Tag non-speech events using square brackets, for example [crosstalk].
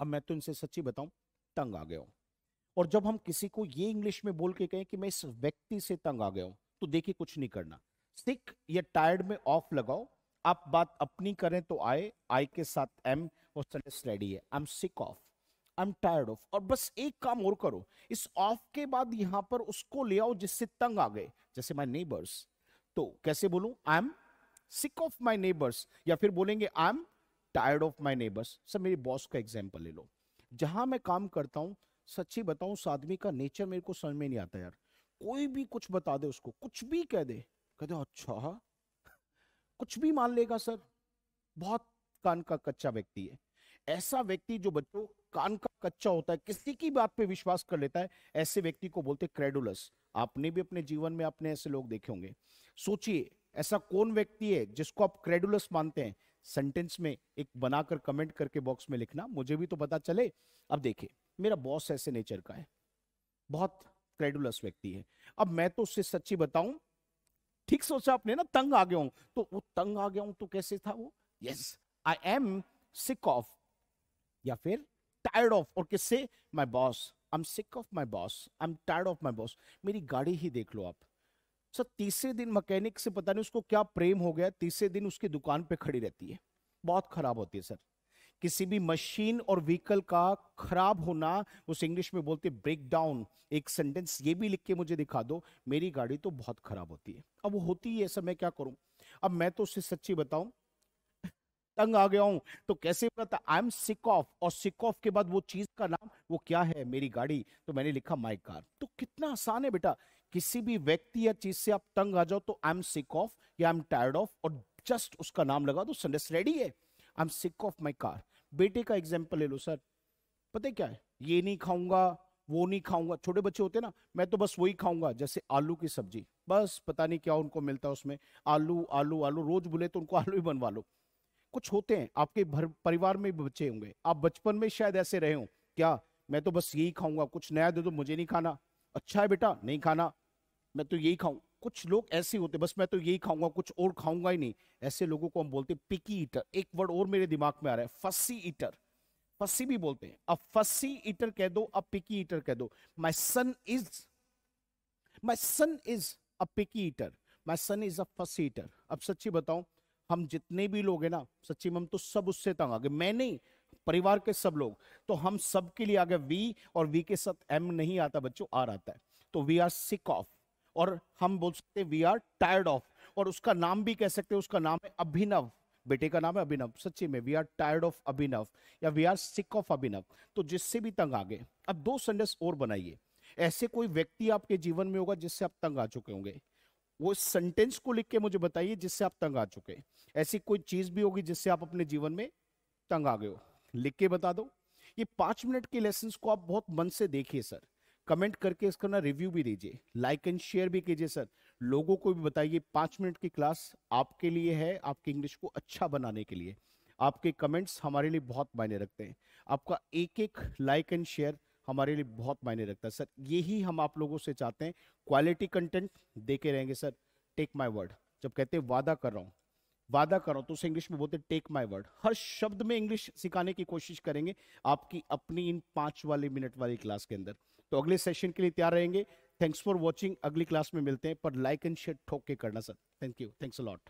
अब मैं तो इनसे सच्ची बताऊं तंग आ गया हूं और जब हम किसी को ये इंग्लिश में बोल के कहें कि मैं इस व्यक्ति से तंग आ गया हूं तो देखिए कुछ नहीं करना सिक या टायर्ड में ऑफ लगाओ आप बात अपनी करें तो आए आई के साथ एम और सेलेस रेडी है I am sick of I am tired of और बस एक काम और करो इस ऑफ के बाद यहां पर उसको ले आओ जिससे तंग आ गए जैसे माई नेबर्स तो कैसे बोलूं I am sick of my neighbours या फिर बोलेंगे I am tired of my neighbours sir मेरे बॉस का एग्जाम्पल ले लो जहाँ मैं काम करता हूँ सच्ची बताऊँ उस आदमी का नेचर मेरे को समझ में नहीं आता यार कोई भी कुछ बता दे उसको कुछ भी कह दे कह दे अच्छा कुछ भी मान लेगा सर बहुत कान का कच्चा व्यक्ति है ऐसा व्यक्ति जो बच्चों कान का कच्चा होता है किसी की बात पे विश्वास कर लेता है ऐसे व्यक्ति को बोलते क्रेडुलस आपने भी अपने जीवन में आपने ऐसे लोग देखे होंगे सोचिए ऐसा कौन व्यक्ति है जिसको आप क्रेडुलस मानते हैं सेंटेंस में एक बनाकर कमेंट करके बॉक्स में लिखना मुझे भी तो पता चले अब देखिए मेरा बॉस ऐसे नेचर का है बहुत क्रेडुलस व्यक्ति है अब मैं तो उससे सच्ची बताऊं ठीक सोचा आपने ना तंग आ गया हूं तो वो तंग आ गया हूं तो कैसे था वो yes I am sick of या फिर टायर्ड ऑफ और किससे my boss I am sick of my boss I am tired of my boss मेरी गाड़ी ही देख लो आप सर तीसरे दिन मैकेनिक से पता नहीं उसको क्या प्रेम हो गया तीसरे दिन उसकी दुकान पे खड़ी रहती है बहुत खराब होती है सर किसी भी मशीन और व्हीकल का खराब होना उस इंग्लिश में बोलते ब्रेक डाउन एक सेंटेंस ये भी लिख के मुझे दिखा दो मेरी गाड़ी तो बहुत खराब होती है अब वो होती ही है सर मैं क्या करूं अब मैं तो उससे सच्ची बताऊं तंग आ गया हूं तो कैसे पता आई एम सिक ऑफ और सिक ऑफ के बाद वो चीज का नाम वो क्या है मेरी गाड़ी तो मैंने लिखा माई कार तो कितना आसान है बेटा किसी भी व्यक्ति या चीज से आप तंग आ जाओ तो आई एम सिक ऑफ या आई एम टायर्ड ऑफ और जस्ट उसका नाम लगा दो संडेस रेडी है I am sick of my car बेटे का एग्जाम्पल ले लो सर पता क्या है ये नहीं खाऊंगा वो नहीं खाऊंगा छोटे बच्चे होते ना मैं तो बस वही खाऊंगा जैसे आलू की सब्जी बस पता नहीं क्या उनको मिलता है उसमें आलू आलू आलू रोज बोले तो उनको [laughs] आलू ही बनवा लो कुछ होते हैं आपके भर परिवार में भी बच्चे होंगे आप बचपन में शायद ऐसे रहे हो क्या मैं तो बस यही खाऊंगा कुछ नया दे दो मुझे नहीं खाना अच्छा है बेटा नहीं खाना मैं तो यही खाऊं कुछ लोग ऐसे होते बस मैं तो यही खाऊंगा कुछ और खाऊंगा ही नहीं ऐसे लोगों को हम बोलते हैं पिकी ईटर एक वर्ड और मेरे दिमाग में आ रहा है फसी ईटर फसी भी बोलते हैं अब फसी ईटर कह दो अब पिकी ईटर कह दो my son is my son is a picky eater my son is a fussy eater अब सच्ची बताऊं हम जितने भी लोग हैं ना सच्ची में हम तो सब उससे तंग आ गए मैं नहीं परिवार के सब लोग तो हम सब के लिए आगे वी और वी के साथ एम नहीं आता बच्चों आर आता है तो वी आर सिक ऑफ और हम बोल सकते वी आर टायर्ड ऑफ और उसका नाम भी कह सकते हैं उसका नाम है अभिनव बेटे का नाम है अभिनव सच्ची में we are tired of Abhinav या we are sick of Abhinav तो जिससे भी तंग आ गए अब दो सेंटेंस और बनाइए ऐसे कोई व्यक्ति आपके जीवन में होगा जिससे आप तंग आ चुके होंगे वो सेंटेंस को लिख के मुझे बताइए जिससे आप तंग आ चुके ऐसी कोई चीज भी होगी जिससे आप अपने जीवन में तंग आ गए हो लिख के बता दो ये पांच मिनट के लेसन को आप बहुत मन से देखिए सर कमेंट करके इसका ना रिव्यू भी दीजिए लाइक एंड शेयर भी कीजिए सर लोगों को भी बताइए पांच मिनट की क्लास आपके लिए है आपके इंग्लिश को अच्छा बनाने के लिए आपके कमेंट्स हमारे लिए बहुत मायने रखते हैं आपका एक एक लाइक एंड शेयर हमारे लिए बहुत मायने रखता है सर यही हम आप लोगों से चाहते हैं क्वालिटी कंटेंट देके रहेंगे सर टेक माई वर्ड जब कहते हैं वादा कर रहा हूँ वादा करो तो उसे इंग्लिश में बोलते टेक माय वर्ड हर शब्द में इंग्लिश सिखाने की कोशिश करेंगे आपकी अपनी इन पांच वाले मिनट वाली क्लास के अंदर तो अगले सेशन के लिए तैयार रहेंगे थैंक्स फॉर वॉचिंग अगली क्लास में मिलते हैं पर लाइक एंड शेयर ठोक के करना sir thank you thanks a lot